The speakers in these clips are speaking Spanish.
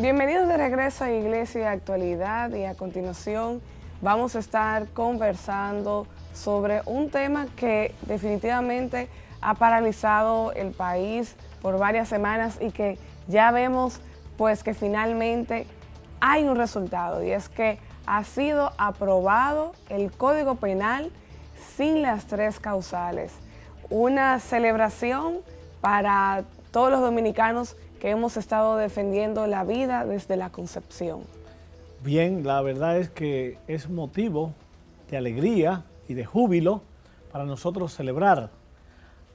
Bienvenidos de regreso a Iglesia Actualidad y a continuación vamos a estar conversando sobre un tema que definitivamente ha paralizado el país por varias semanas y que ya vemos pues que finalmente hay un resultado y es que ha sido aprobado el Código Penal sin las tres causales. Una celebración para todos los dominicanos que hemos estado defendiendo la vida desde la concepción. Bien, la verdad es que es motivo de alegría y de júbilo para nosotros celebrar,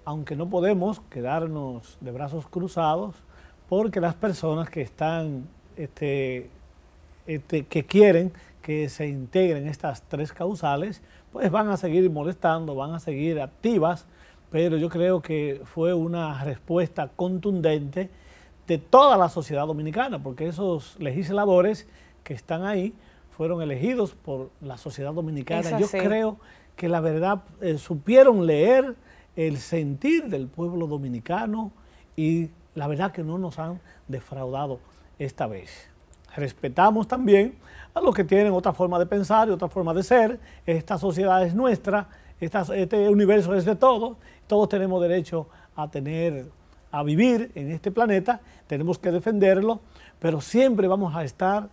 aunque no podemos quedarnos de brazos cruzados porque las personas que están, este, este que quieren que se integren estas tres causales, pues van a seguir molestando, van a seguir activas, pero yo creo que fue una respuesta contundente de toda la sociedad dominicana, porque esos legisladores que están ahí fueron elegidos por la sociedad dominicana. Yo creo que la verdad eh, supieron leer el sentir del pueblo dominicano y la verdad que no nos han defraudado esta vez. Respetamos también a los que tienen otra forma de pensar y otra forma de ser. Esta sociedad es nuestra, este universo es de todos. Todos tenemos derecho a tener a vivir en este planeta, tenemos que defenderlo, pero siempre vamos a estar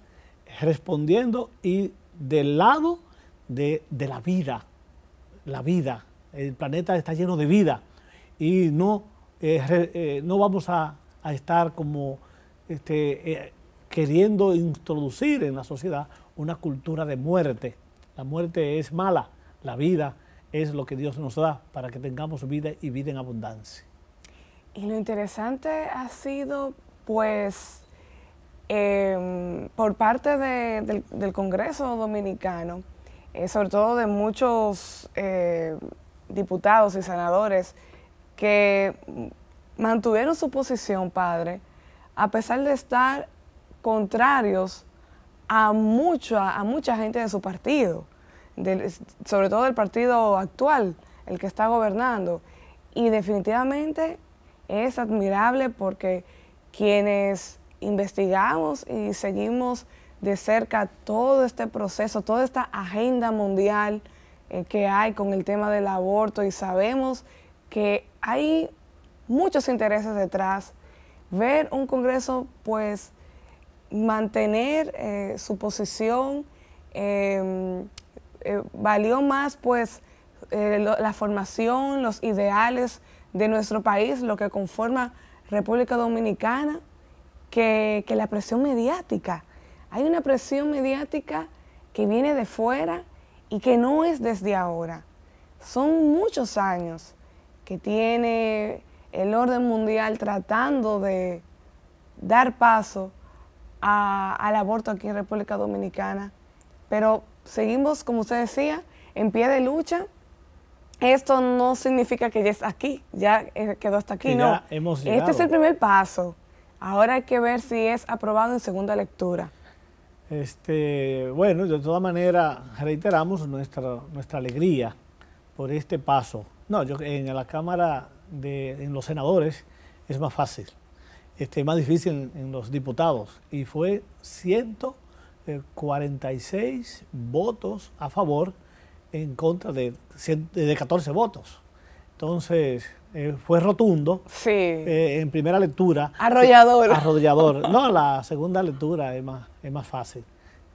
respondiendo y del lado de, la vida, la vida. El planeta está lleno de vida y no, eh, eh, no vamos a, estar como este, eh, queriendo introducir en la sociedad una cultura de muerte. La muerte es mala, la vida es lo que Dios nos da para que tengamos vida y vida en abundancia. Y lo interesante ha sido, pues, em, por parte del, Congreso Dominicano, eh, sobre todo de muchos eh, diputados y senadores, que mantuvieron su posición, padre, a pesar de estar contrarios a mucha, a mucha gente de su partido, sobre todo del partido actual, el que está gobernando. Y definitivamente es admirable porque quienes investigamos y seguimos de cerca todo este proceso, toda esta agenda mundial eh, que hay con el tema del aborto y sabemos que hay muchos intereses detrás. Ver un Congreso, pues, mantener eh, su posición em, eh, valió más, pues, la formación, los ideales de nuestro país, lo que conforma República Dominicana, que, la presión mediática. Hay una presión mediática que viene de fuera y que no es desde ahora. Son muchos años que tiene el orden mundial tratando de dar paso al aborto aquí en República Dominicana. Pero seguimos, como usted decía, en pie de lucha esto no significa que ya es aquí, ya eh, quedó hasta aquí, no. este es el primer paso. Ahora hay que ver si es aprobado en segunda lectura. Este, bueno, de todas maneras, reiteramos nuestra, nuestra alegría por este paso. No, yo, en la Cámara de en los senadores es más fácil, este, más difícil en los diputados. Y fue 146 eh, votos a favor en contra de, de 14 votos. Entonces, eh, fue rotundo. Sí. Eh, en primera lectura. Arrollador. Arrollador. No, la segunda lectura es más, es más fácil.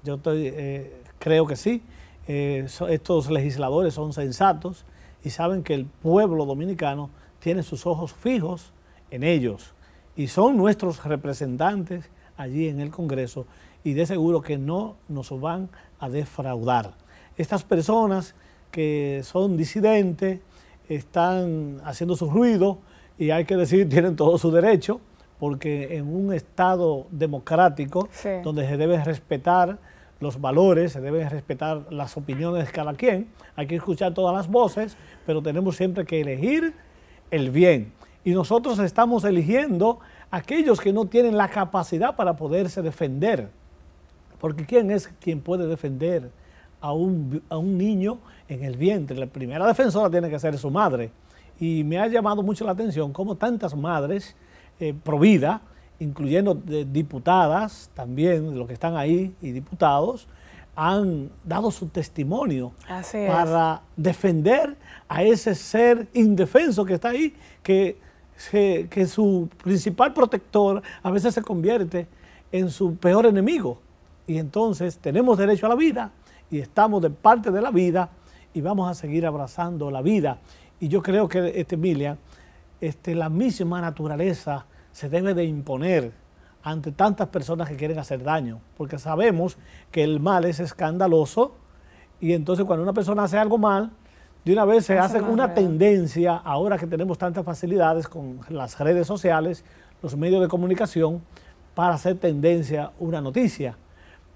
Yo estoy, eh, creo que sí. estos legisladores son sensatos y saben que el pueblo dominicano tiene sus ojos fijos en ellos y son nuestros representantes allí en el Congreso y de seguro que no nos van a defraudar estas personas que son disidentes, están haciendo su ruido y hay que decir, tienen todo su derecho, porque en un Estado democrático, donde se deben respetar los valores, se deben respetar las opiniones de cada quien, hay que escuchar todas las voces, pero tenemos siempre que elegir el bien. Y nosotros estamos eligiendo aquellos que no tienen la capacidad para poderse defender, porque ¿quién es quien puede defender? a un, a un niño en el vientre. La primera defensora tiene que ser su madre. Y me ha llamado mucho la atención cómo tantas madres eh, pro incluyendo diputadas también, los que están ahí, y diputados, han dado su testimonio para defender a ese ser indefenso que está ahí, que, que su principal protector a veces se convierte en su peor enemigo. Y entonces tenemos derecho a la vida, y estamos de parte de la vida y vamos a seguir abrazando la vida. Y yo creo que, este, Emilia, este, la misma naturaleza se debe de imponer ante tantas personas que quieren hacer daño, porque sabemos que el mal es escandaloso y entonces cuando una persona hace algo mal, de una vez se hace una tendencia, ahora que tenemos tantas facilidades con las redes sociales, los medios de comunicación, para hacer tendencia una noticia.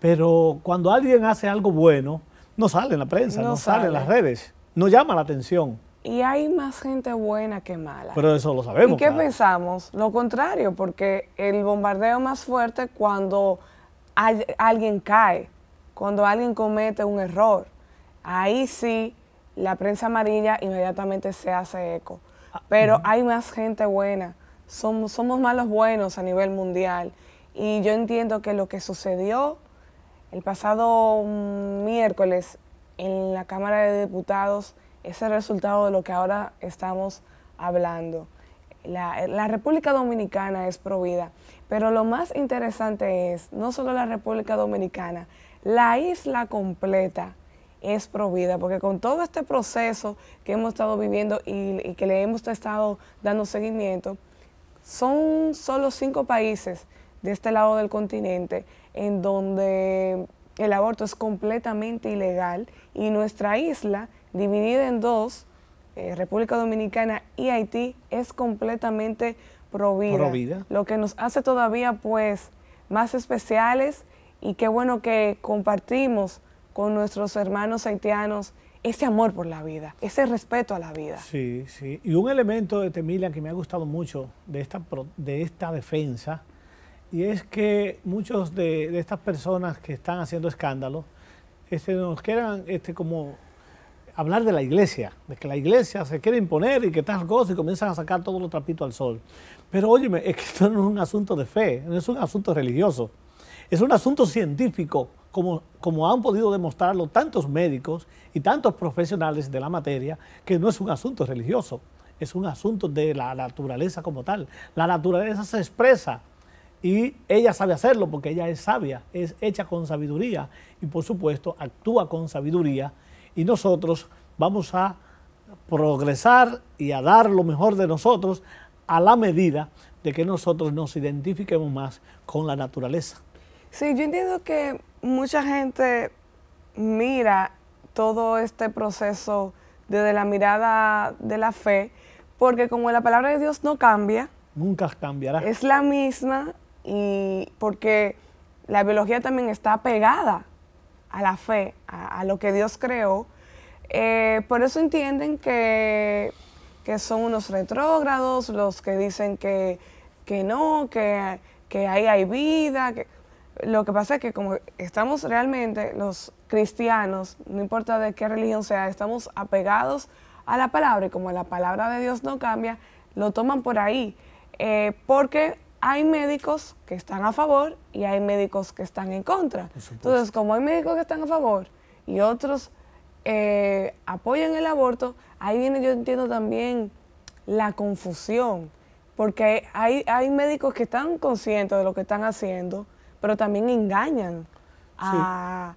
Pero cuando alguien hace algo bueno, no sale en la prensa, no, sale. en las redes, no llama la atención. Y hay más gente buena que mala. Pero eso lo sabemos. ¿Y qué pensamos? Lo contrario, porque el bombardeo más fuerte cuando alguien cae, cuando alguien comete un error. Ahí sí, la prensa amarilla inmediatamente se hace eco. Ah, Pero hay más gente buena. Somos, somos malos buenos a nivel mundial. Y yo entiendo que lo que sucedió el pasado miércoles en la Cámara de Diputados es el resultado de lo que ahora estamos hablando. La, República Dominicana es provida, pero lo más interesante es, no solo la República Dominicana, la isla completa es provida, porque con todo este proceso que hemos estado viviendo y que le hemos estado dando seguimiento, son solo cinco países de este lado del continente en donde el aborto es completamente ilegal y nuestra isla, dividida en dos, eh, República Dominicana y Haití, es completamente prohibida, Lo que nos hace todavía pues más especiales y qué bueno que compartimos con nuestros hermanos haitianos ese amor por la vida, ese respeto a la vida. Sí, sí. Y un elemento de este, Temila que me ha gustado mucho de esta, de esta defensa y es que muchos de, estas personas que están haciendo escándalo este, nos quieran este, como hablar de la iglesia, de que la iglesia se quiere imponer y que tal cosa y comienzan a sacar todos los trapitos al sol. Pero óyeme, es que esto no es un asunto de fe, no es un asunto religioso, es un asunto científico, como, como han podido demostrarlo tantos médicos y tantos profesionales de la materia, que no es un asunto religioso, es un asunto de la naturaleza como tal. La naturaleza se expresa y ella sabe hacerlo porque ella es sabia, es hecha con sabiduría y por supuesto actúa con sabiduría. Y nosotros vamos a progresar y a dar lo mejor de nosotros a la medida de que nosotros nos identifiquemos más con la naturaleza. Sí, yo entiendo que mucha gente mira todo este proceso desde la mirada de la fe, porque como la palabra de Dios no cambia, nunca cambiará. Es la misma y porque la biología también está pegada a la fe, a, lo que Dios creó. Eh, por eso entienden que, que, son unos retrógrados, los que dicen que, que no, que, que, ahí hay vida. Lo que pasa es que como estamos realmente los cristianos, no importa de qué religión sea, estamos apegados a la palabra y como la palabra de Dios no cambia, lo toman por ahí. Eh, porque hay médicos que están a favor y hay médicos que están en contra. Entonces, como hay médicos que están a favor y otros eh, apoyan el aborto, ahí viene, yo entiendo también, la confusión. Porque hay, hay médicos que están conscientes de lo que están haciendo, pero también engañan a,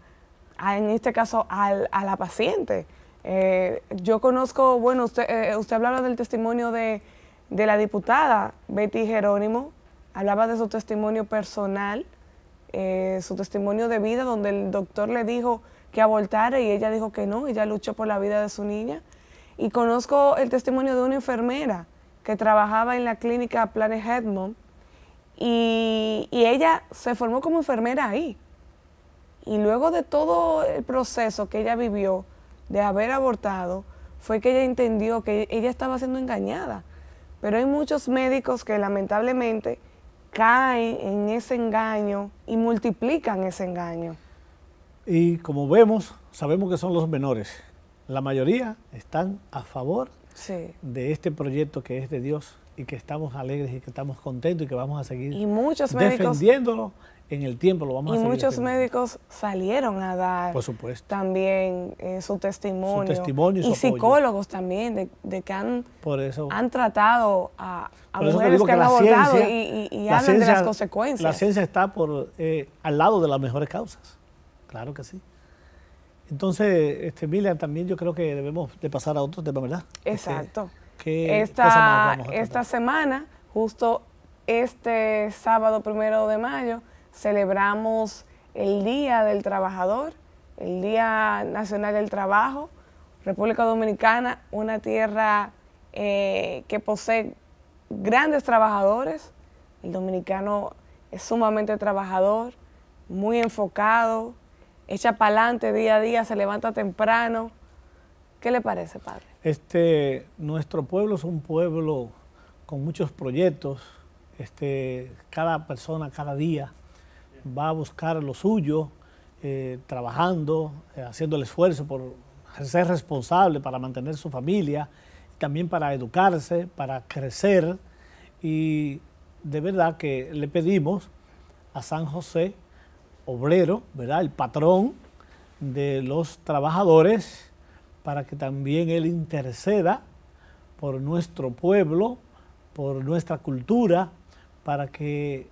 en este caso, a la paciente. Eh, yo conozco, bueno, usted, eh, usted hablaba del testimonio de, de la diputada Betty Jerónimo, hablaba de su testimonio personal, eh, su testimonio de vida, donde el doctor le dijo que abortara y ella dijo que no, ella luchó por la vida de su niña. Y conozco el testimonio de una enfermera que trabajaba en la clínica Planet Hedman y ella se formó como enfermera ahí. Y luego de todo el proceso que ella vivió de haber abortado, fue que ella entendió que ella estaba siendo engañada. Pero hay muchos médicos que lamentablemente caen en ese engaño y multiplican ese engaño. Y como vemos, sabemos que son los menores. La mayoría están a favor de este proyecto que es de Dios, y que estamos alegres y que estamos contentos y que vamos a seguir y defendiéndolo en el tiempo. Lo vamos y a muchos médicos salieron a dar Por supuesto. también eh, su testimonio. y, psicólogos también de, que han, han tratado a, a mujeres que, han abordado y, hablan de las consecuencias. La ciencia está por eh, al lado de las mejores causas, claro que sí. Entonces, este, también yo creo que debemos de pasar a otro tema, ¿verdad? Este, Exacto esta, semana, justo este sábado primero de mayo, celebramos el Día del Trabajador, el Día Nacional del Trabajo. República Dominicana, una tierra eh, que posee grandes trabajadores. El dominicano es sumamente trabajador, muy enfocado, echa para adelante día a día, se levanta temprano, ¿Qué le parece, padre? Este, nuestro pueblo es un pueblo con muchos proyectos. Este, cada persona, cada día, va a buscar lo suyo, eh, trabajando, eh, haciendo el esfuerzo por ser responsable para mantener su familia, también para educarse, para crecer. Y de verdad que le pedimos a San José, obrero, ¿verdad? El patrón de los trabajadores, para que también Él interceda por nuestro pueblo, por nuestra cultura, para que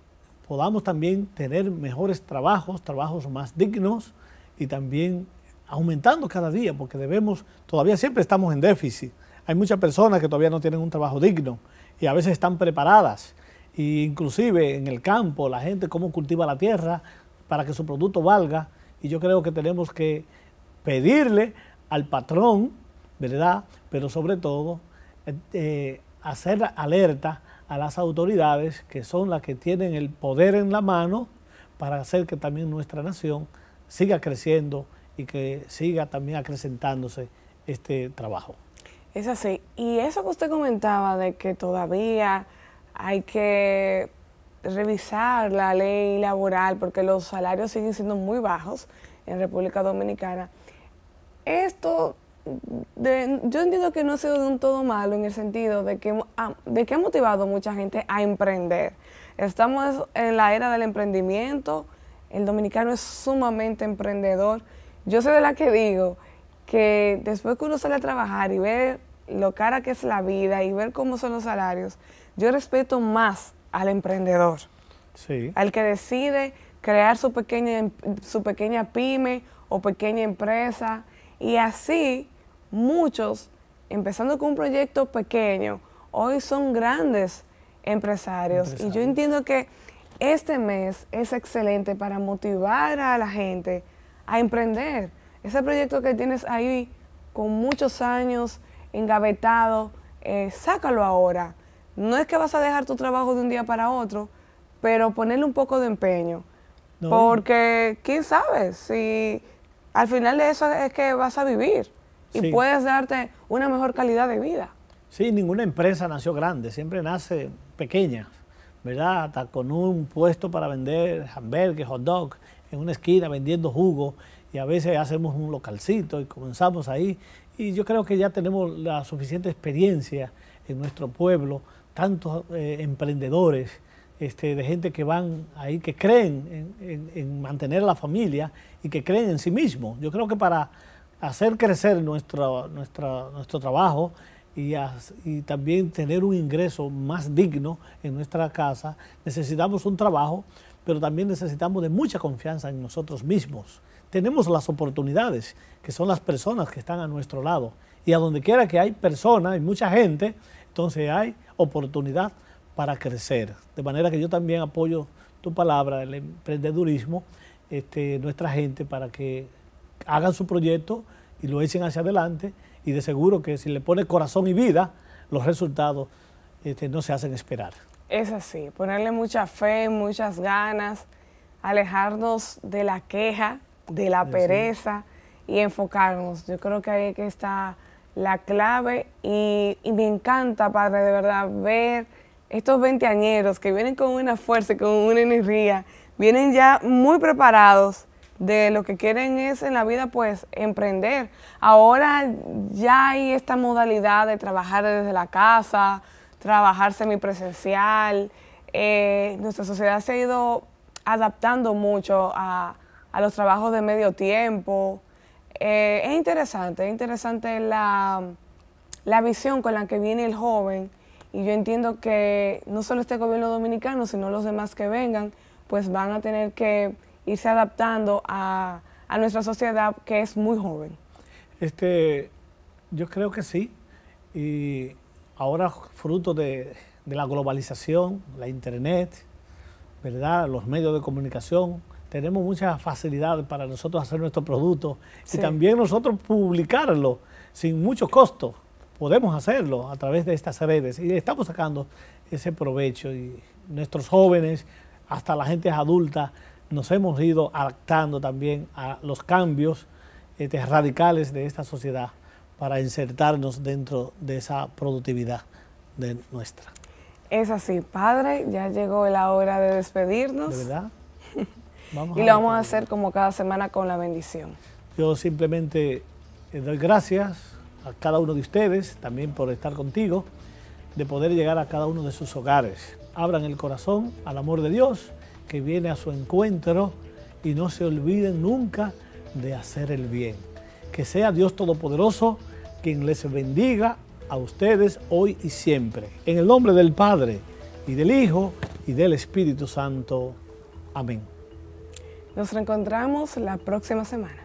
podamos también tener mejores trabajos, trabajos más dignos y también aumentando cada día, porque debemos, todavía siempre estamos en déficit. Hay muchas personas que todavía no tienen un trabajo digno y a veces están preparadas. E inclusive en el campo, la gente cómo cultiva la tierra para que su producto valga. Y yo creo que tenemos que pedirle al patrón, ¿verdad? Pero sobre todo, eh, eh, hacer alerta a las autoridades que son las que tienen el poder en la mano para hacer que también nuestra nación siga creciendo y que siga también acrecentándose este trabajo. Es así. Y eso que usted comentaba de que todavía hay que revisar la ley laboral porque los salarios siguen siendo muy bajos en República Dominicana esto, yo entiendo que no ha sido de un todo malo en el sentido de que, ah, de que ha motivado a mucha gente a emprender. Estamos en la era del emprendimiento, el dominicano es sumamente emprendedor. Yo soy de la que digo que después que uno sale a trabajar y ver lo cara que es la vida y ver cómo son los salarios, yo respeto más al emprendedor, al que decide crear su pequeña, su pequeña pyme o pequeña empresa y así muchos, empezando con un proyecto pequeño, hoy son grandes empresarios. Y yo entiendo que este mes es excelente para motivar a la gente a emprender. Ese proyecto que tienes ahí con muchos años engavetado, eh, sácalo ahora. No es que vas a dejar tu trabajo de un día para otro, pero ponerle un poco de empeño. Porque quién sabe si al final de eso es que vas a vivir y puedes darte una mejor calidad de vida. Sí, ninguna empresa nació grande, siempre nace pequeña, ¿verdad? Hasta con un puesto para vender hamburgues, hot dog, en una esquina vendiendo jugo y a veces hacemos un localcito y comenzamos ahí. Y yo creo que ya tenemos la suficiente experiencia en nuestro pueblo, tantos eh, emprendedores este, de gente que van ahí, que creen en, mantener la familia y que creen en sí mismos. Yo creo que para hacer crecer nuestro, nuestro trabajo y, y, también tener un ingreso más digno en nuestra casa, necesitamos un trabajo, pero también necesitamos de mucha confianza en nosotros mismos. Tenemos las oportunidades, que son las personas que están a nuestro lado. Y a donde quiera que hay personas, hay mucha gente, entonces hay oportunidad para crecer. De manera que yo también apoyo tu palabra, el emprendedurismo, este, nuestra gente, para que hagan su proyecto y lo echen hacia adelante. Y de seguro que si le pone corazón y vida, los resultados este, no se hacen esperar. Es así, ponerle mucha fe, muchas ganas, alejarnos de la queja, de la pereza y enfocarnos. Yo creo que ahí que está la clave y me encanta, Padre, de verdad, ver estos veinteañeros que vienen con una fuerza, con una energía, vienen ya muy preparados de lo que quieren es en la vida pues emprender. Ahora ya hay esta modalidad de trabajar desde la casa, trabajar semipresencial. Eh, nuestra sociedad se ha ido adaptando mucho a, los trabajos de medio tiempo. Eh, es interesante, es interesante la, la visión con la que viene el joven y yo entiendo que no solo este gobierno dominicano, sino los demás que vengan, pues van a tener que irse adaptando a, nuestra sociedad que es muy joven. Este, yo creo que sí. Y ahora fruto de, la globalización, la internet, ¿verdad? los medios de comunicación, tenemos mucha facilidad para nosotros hacer nuestro producto y también nosotros publicarlo sin mucho costo podemos hacerlo a través de estas redes y estamos sacando ese provecho y nuestros jóvenes, hasta la gente adulta, nos hemos ido adaptando también a los cambios este, radicales de esta sociedad para insertarnos dentro de esa productividad de nuestra. Es así, padre, ya llegó la hora de despedirnos. ¿De verdad? y lo vamos a hacer como cada semana con la bendición. Yo simplemente eh, doy gracias a cada uno de ustedes, también por estar contigo, de poder llegar a cada uno de sus hogares. Abran el corazón al amor de Dios que viene a su encuentro y no se olviden nunca de hacer el bien. Que sea Dios Todopoderoso quien les bendiga a ustedes hoy y siempre. En el nombre del Padre y del Hijo y del Espíritu Santo. Amén. Nos reencontramos la próxima semana.